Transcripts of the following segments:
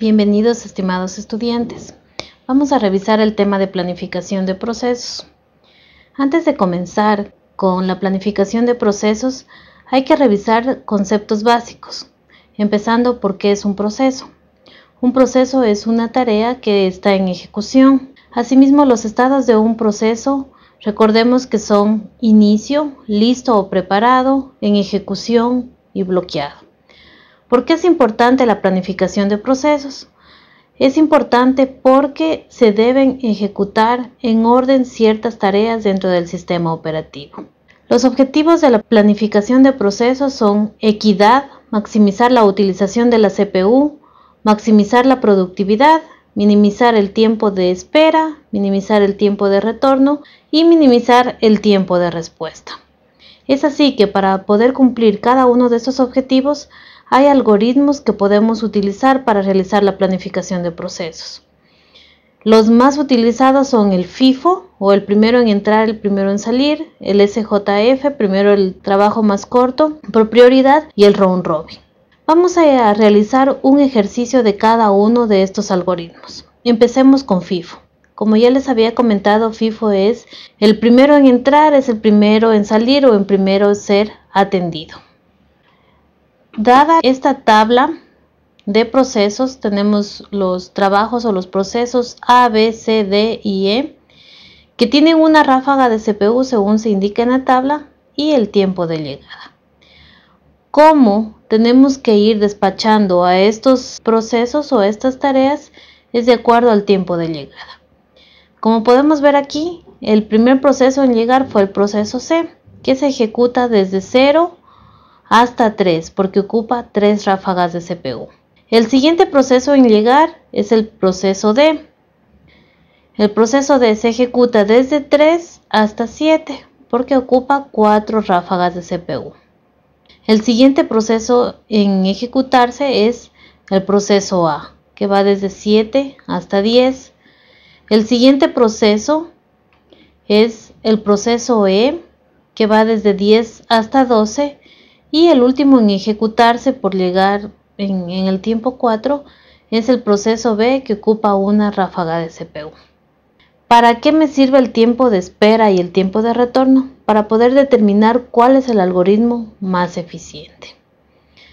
Bienvenidos estimados estudiantes. Vamos a revisar el tema de planificación de procesos. Antes de comenzar con la planificación de procesos, hay que revisar conceptos básicos, empezando por qué es un proceso. Un proceso es una tarea que está en ejecución. Asimismo, los estados de un proceso, recordemos que son inicio, listo o preparado, en ejecución y bloqueado. ¿Por qué es importante la planificación de procesos? Es importante porque se deben ejecutar en orden ciertas tareas dentro del sistema operativo. Los objetivos de la planificación de procesos son equidad, maximizar la utilización de la CPU, maximizar la productividad, minimizar el tiempo de espera, minimizar el tiempo de retorno y minimizar el tiempo de respuesta. Es así que para poder cumplir cada uno de estos objetivos hay algoritmos que podemos utilizar para realizar la planificación de procesos. Los más utilizados son el FIFO o el primero en entrar, el primero en salir, el SJF, primero el trabajo más corto por prioridad y el round robin. Vamos a realizar un ejercicio de cada uno de estos algoritmos. Empecemos con FIFO. Como ya les había comentado, FIFO es el primero en entrar, es el primero en salir o en primero ser atendido. Dada esta tabla de procesos, tenemos los trabajos o los procesos A, B, C, D y E, que tienen una ráfaga de CPU según se indica en la tabla y el tiempo de llegada. ¿Cómo tenemos que ir despachando a estos procesos o estas tareas? es de acuerdo al tiempo de llegada. Como podemos ver aquí, el primer proceso en llegar fue el proceso C, que se ejecuta desde 0 hasta 3 porque ocupa 3 ráfagas de CPU. El siguiente proceso en llegar es el proceso D. El proceso D se ejecuta desde 3 hasta 7 porque ocupa 4 ráfagas de CPU. El siguiente proceso en ejecutarse es el proceso A, que va desde 7 hasta 10 el siguiente proceso es el proceso E, que va desde 10 hasta 12, y el último en ejecutarse por llegar en, el tiempo 4 es el proceso B, que ocupa una ráfaga de CPU. ¿Para qué me sirve el tiempo de espera y el tiempo de retorno? Para poder determinar cuál es el algoritmo más eficiente.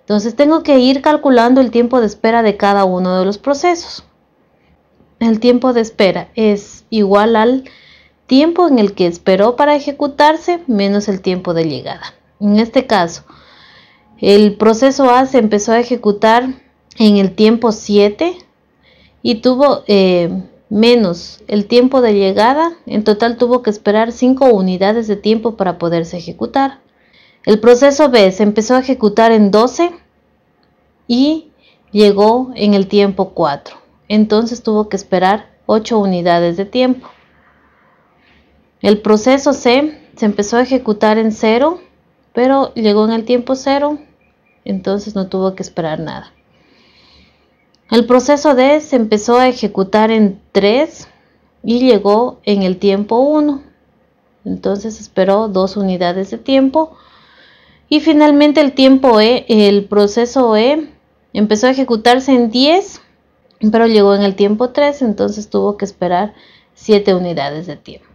Entonces tengo que ir calculando el tiempo de espera de cada uno de los procesos. El tiempo de espera es igual al tiempo en el que esperó para ejecutarse menos el tiempo de llegada. En este caso, el proceso A se empezó a ejecutar en el tiempo 7 y tuvo eh, menos el tiempo de llegada. En total tuvo que esperar 5 unidades de tiempo para poderse ejecutar. El proceso B se empezó a ejecutar en 12 y llegó en el tiempo 4 entonces tuvo que esperar 8 unidades de tiempo. El proceso C se empezó a ejecutar en cero, pero llegó en el tiempo cero, entonces no tuvo que esperar nada. El proceso D se empezó a ejecutar en 3 y llegó en el tiempo 1, entonces esperó dos unidades de tiempo. Y finalmente el tiempo E, el proceso E empezó a ejecutarse en 10 pero llegó en el tiempo 3, entonces tuvo que esperar 7 unidades de tiempo.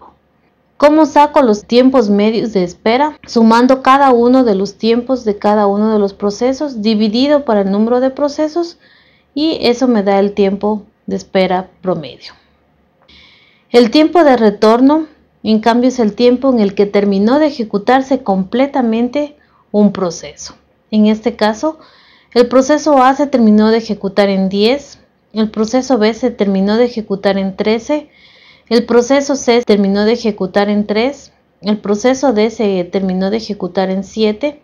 ¿Cómo saco los tiempos medios de espera? Sumando cada uno de los tiempos de cada uno de los procesos, dividido por el número de procesos, y eso me da el tiempo de espera promedio. El tiempo de retorno, en cambio, es el tiempo en el que terminó de ejecutarse completamente un proceso. En este caso, el proceso A se terminó de ejecutar en 10, el proceso B se terminó de ejecutar en 13. El proceso C se terminó de ejecutar en 3. El proceso D se terminó de ejecutar en 7.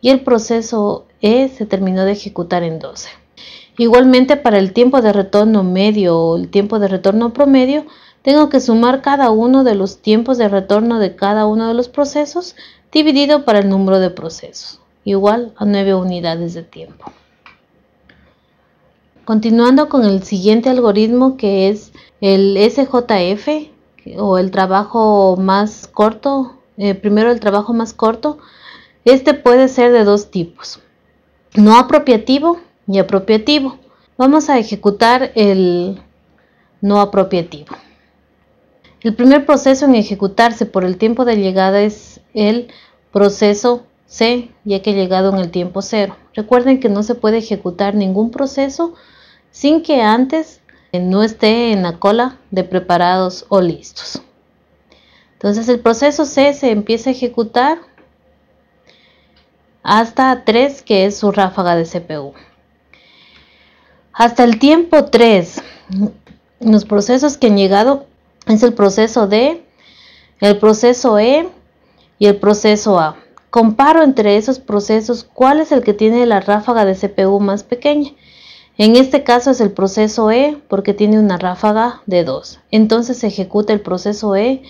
Y el proceso E se terminó de ejecutar en 12. Igualmente para el tiempo de retorno medio o el tiempo de retorno promedio, tengo que sumar cada uno de los tiempos de retorno de cada uno de los procesos dividido para el número de procesos, igual a 9 unidades de tiempo. Continuando con el siguiente algoritmo que es el SJF o el trabajo más corto, eh, primero el trabajo más corto, este puede ser de dos tipos, no apropiativo y apropiativo. Vamos a ejecutar el no apropiativo. El primer proceso en ejecutarse por el tiempo de llegada es el proceso C, ya que ha llegado en el tiempo cero. Recuerden que no se puede ejecutar ningún proceso sin que antes eh, no esté en la cola de preparados o listos. Entonces el proceso C se empieza a ejecutar hasta 3, que es su ráfaga de CPU. Hasta el tiempo 3, los procesos que han llegado es el proceso D, el proceso E y el proceso A. Comparo entre esos procesos cuál es el que tiene la ráfaga de CPU más pequeña en este caso es el proceso E porque tiene una ráfaga de 2. Entonces se ejecuta el proceso E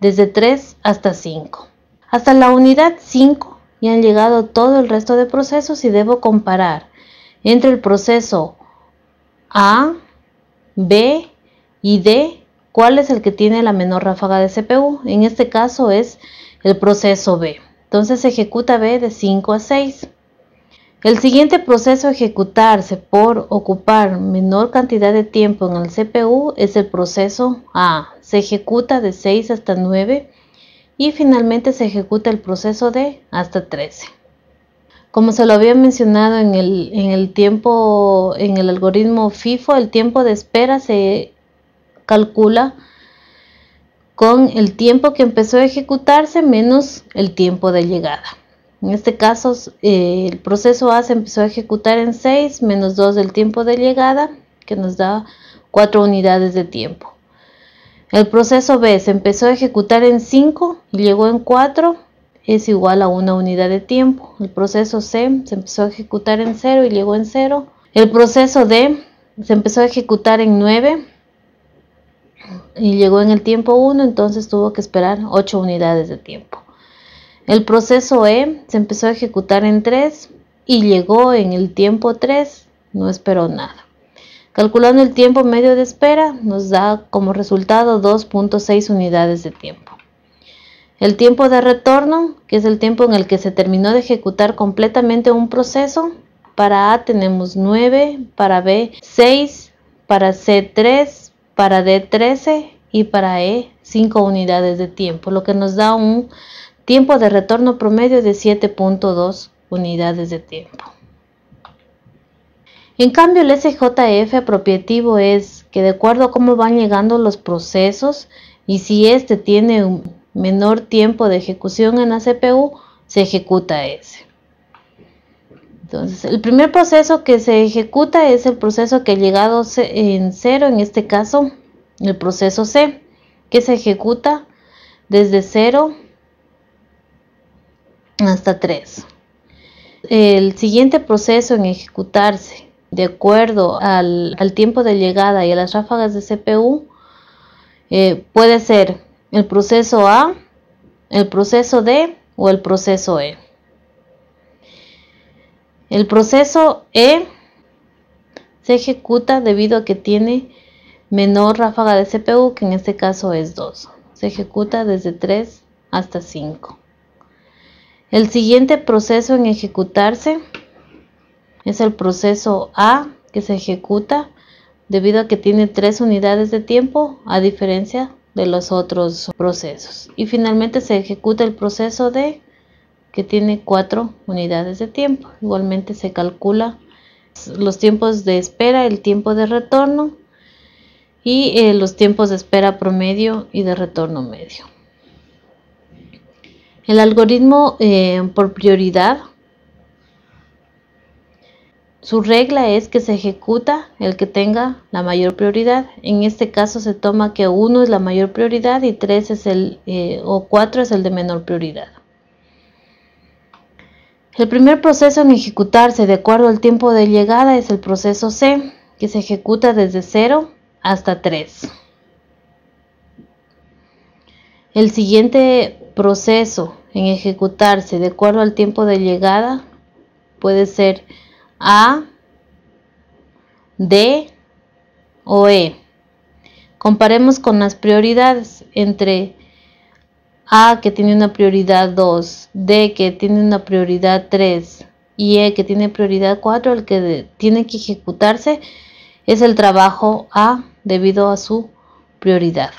desde 3 hasta 5. Hasta la unidad 5 ya han llegado todo el resto de procesos y debo comparar entre el proceso A, B y D cuál es el que tiene la menor ráfaga de CPU. En este caso es el proceso B. Entonces se ejecuta B de 5 a 6. El siguiente proceso a ejecutarse por ocupar menor cantidad de tiempo en el CPU es el proceso A. Se ejecuta de 6 hasta 9 y finalmente se ejecuta el proceso D hasta 13. Como se lo había mencionado en el, en el tiempo, en el algoritmo FIFO, el tiempo de espera se calcula con el tiempo que empezó a ejecutarse menos el tiempo de llegada. En este caso, eh, el proceso A se empezó a ejecutar en 6 menos 2 del tiempo de llegada, que nos da 4 unidades de tiempo. El proceso B se empezó a ejecutar en 5 y llegó en 4, es igual a 1 unidad de tiempo. El proceso C se empezó a ejecutar en 0 y llegó en 0. El proceso D se empezó a ejecutar en 9 y llegó en el tiempo 1, entonces tuvo que esperar 8 unidades de tiempo. El proceso E se empezó a ejecutar en 3 y llegó en el tiempo 3, no esperó nada. Calculando el tiempo medio de espera nos da como resultado 2.6 unidades de tiempo. El tiempo de retorno, que es el tiempo en el que se terminó de ejecutar completamente un proceso, para A tenemos 9, para B 6, para C 3, para D 13 y para E 5 unidades de tiempo, lo que nos da un Tiempo de retorno promedio de 7.2 unidades de tiempo. En cambio, el SJF apropiativo es que de acuerdo a cómo van llegando los procesos y si éste tiene un menor tiempo de ejecución en la CPU, se ejecuta ese. Entonces, el primer proceso que se ejecuta es el proceso que ha llegado en cero, en este caso, el proceso C, que se ejecuta desde cero hasta 3. El siguiente proceso en ejecutarse de acuerdo al, tiempo de llegada y a las ráfagas de CPU eh, puede ser el proceso A, el proceso D o el proceso E. El proceso E se ejecuta debido a que tiene menor ráfaga de CPU, que en este caso es 2. Se ejecuta desde 3 hasta 5. El siguiente proceso en ejecutarse es el proceso A que se ejecuta debido a que tiene tres unidades de tiempo a diferencia de los otros procesos. Y finalmente se ejecuta el proceso D que tiene cuatro unidades de tiempo. Igualmente se calcula los tiempos de espera, el tiempo de retorno y eh, los tiempos de espera promedio y de retorno medio. El algoritmo eh, por prioridad, su regla es que se ejecuta el que tenga la mayor prioridad. En este caso se toma que 1 es la mayor prioridad y 3 es el, eh, o 4 es el de menor prioridad. El primer proceso en ejecutarse de acuerdo al tiempo de llegada es el proceso C, que se ejecuta desde 0 hasta 3. El siguiente proceso en ejecutarse de acuerdo al tiempo de llegada puede ser A, D o E. Comparemos con las prioridades entre A que tiene una prioridad 2, D que tiene una prioridad 3 y E que tiene prioridad 4, el que tiene que ejecutarse es el trabajo A debido a su prioridad.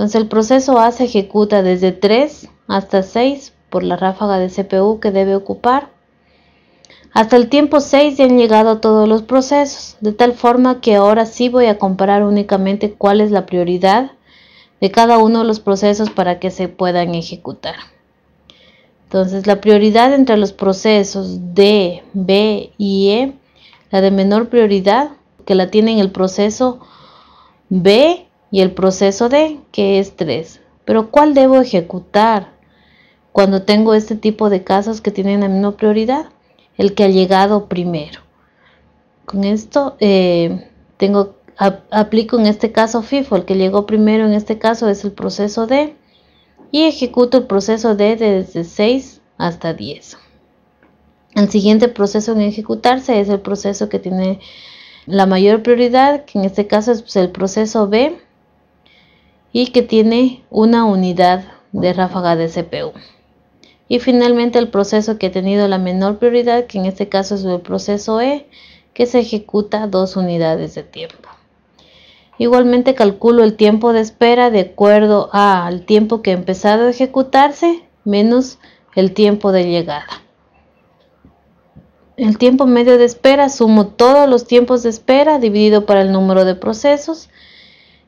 Entonces el proceso A se ejecuta desde 3 hasta 6 por la ráfaga de CPU que debe ocupar. Hasta el tiempo 6 ya han llegado todos los procesos, de tal forma que ahora sí voy a comparar únicamente cuál es la prioridad de cada uno de los procesos para que se puedan ejecutar. Entonces la prioridad entre los procesos D, B y E, la de menor prioridad que la tiene el proceso B y el proceso de, que es 3. Pero ¿cuál debo ejecutar cuando tengo este tipo de casos que tienen la menor prioridad? El que ha llegado primero. Con esto eh, tengo, aplico en este caso FIFO, el que llegó primero en este caso es el proceso D y ejecuto el proceso de desde 6 hasta 10. El siguiente proceso en ejecutarse es el proceso que tiene la mayor prioridad, que en este caso es pues, el proceso B y que tiene una unidad de ráfaga de CPU. Y finalmente el proceso que ha tenido la menor prioridad, que en este caso es el proceso E, que se ejecuta dos unidades de tiempo. Igualmente calculo el tiempo de espera de acuerdo al tiempo que ha empezado a ejecutarse menos el tiempo de llegada. El tiempo medio de espera sumo todos los tiempos de espera dividido por el número de procesos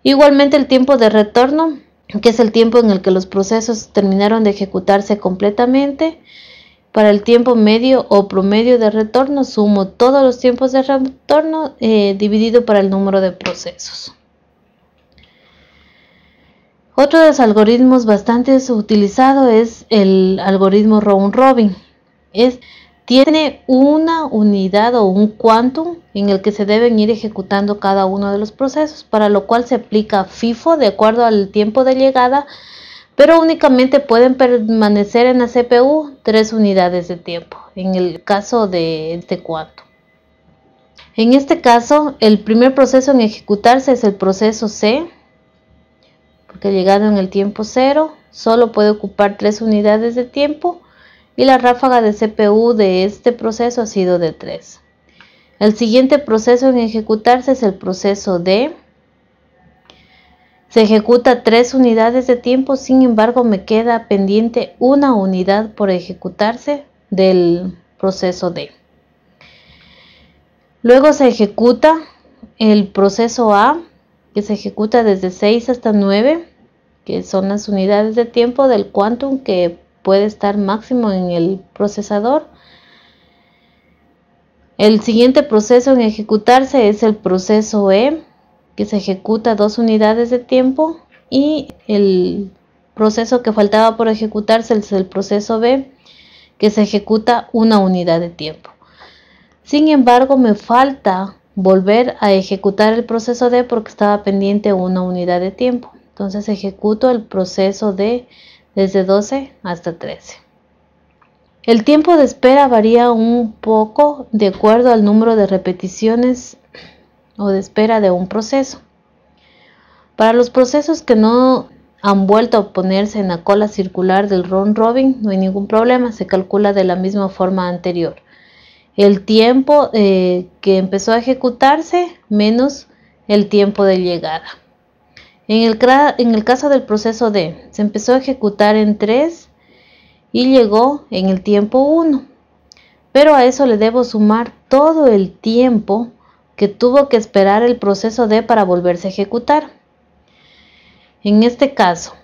Igualmente el tiempo de retorno, que es el tiempo en el que los procesos terminaron de ejecutarse completamente. Para el tiempo medio o promedio de retorno, sumo todos los tiempos de retorno eh, dividido por el número de procesos. Otro de los algoritmos bastante utilizado es el algoritmo round robin. Es tiene una unidad o un quantum en el que se deben ir ejecutando cada uno de los procesos, para lo cual se aplica FIFO de acuerdo al tiempo de llegada, pero únicamente pueden permanecer en la CPU tres unidades de tiempo, en el caso de este quantum. En este caso, el primer proceso en ejecutarse es el proceso C, porque llegado en el tiempo cero solo puede ocupar tres unidades de tiempo, y la ráfaga de CPU de este proceso ha sido de 3. El siguiente proceso en ejecutarse es el proceso D. Se ejecuta 3 unidades de tiempo, sin embargo me queda pendiente una unidad por ejecutarse del proceso D. Luego se ejecuta el proceso A, que se ejecuta desde 6 hasta 9, que son las unidades de tiempo del quantum que puede estar máximo en el procesador. El siguiente proceso en ejecutarse es el proceso E, que se ejecuta dos unidades de tiempo y el proceso que faltaba por ejecutarse es el proceso B, que se ejecuta una unidad de tiempo. Sin embargo, me falta volver a ejecutar el proceso D porque estaba pendiente una unidad de tiempo. Entonces ejecuto el proceso D desde 12 hasta 13. El tiempo de espera varía un poco de acuerdo al número de repeticiones o de espera de un proceso. Para los procesos que no han vuelto a ponerse en la cola circular del round robin, no hay ningún problema, se calcula de la misma forma anterior. El tiempo eh, que empezó a ejecutarse menos el tiempo de llegada. En el, en el caso del proceso D, se empezó a ejecutar en 3 y llegó en el tiempo 1. Pero a eso le debo sumar todo el tiempo que tuvo que esperar el proceso D para volverse a ejecutar. En este caso,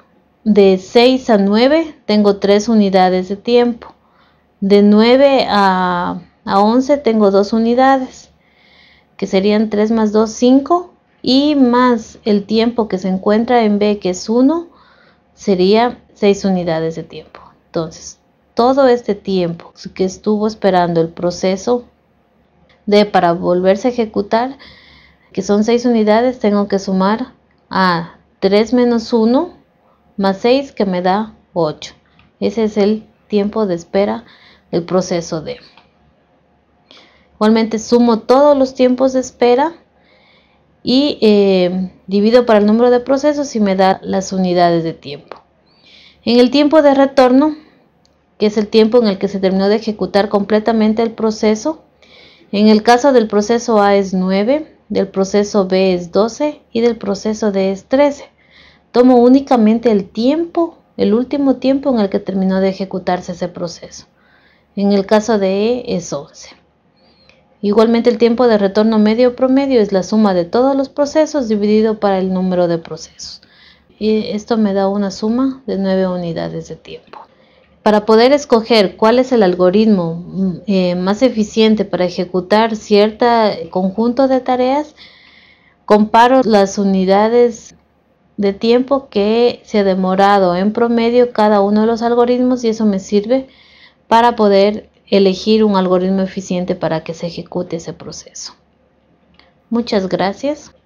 de 6 a 9 tengo 3 unidades de tiempo. De 9 a, a 11 tengo 2 unidades, que serían 3 más 2, 5 y más el tiempo que se encuentra en B, que es 1, sería 6 unidades de tiempo. Entonces, todo este tiempo que estuvo esperando el proceso de para volverse a ejecutar, que son 6 unidades, tengo que sumar a 3 menos 1 más 6 que me da 8. Ese es el tiempo de espera el proceso D. Igualmente sumo todos los tiempos de espera y eh, divido para el número de procesos y me da las unidades de tiempo. En el tiempo de retorno, que es el tiempo en el que se terminó de ejecutar completamente el proceso, en el caso del proceso A es 9, del proceso B es 12 y del proceso D es 13. Tomo únicamente el tiempo, el último tiempo en el que terminó de ejecutarse ese proceso. En el caso de E es 11. Igualmente el tiempo de retorno medio promedio es la suma de todos los procesos dividido para el número de procesos. Y esto me da una suma de 9 unidades de tiempo. Para poder escoger cuál es el algoritmo mm, eh, más eficiente para ejecutar cierto eh, conjunto de tareas, comparo las unidades de tiempo que se ha demorado en promedio cada uno de los algoritmos y eso me sirve para poder elegir un algoritmo eficiente para que se ejecute ese proceso. Muchas gracias.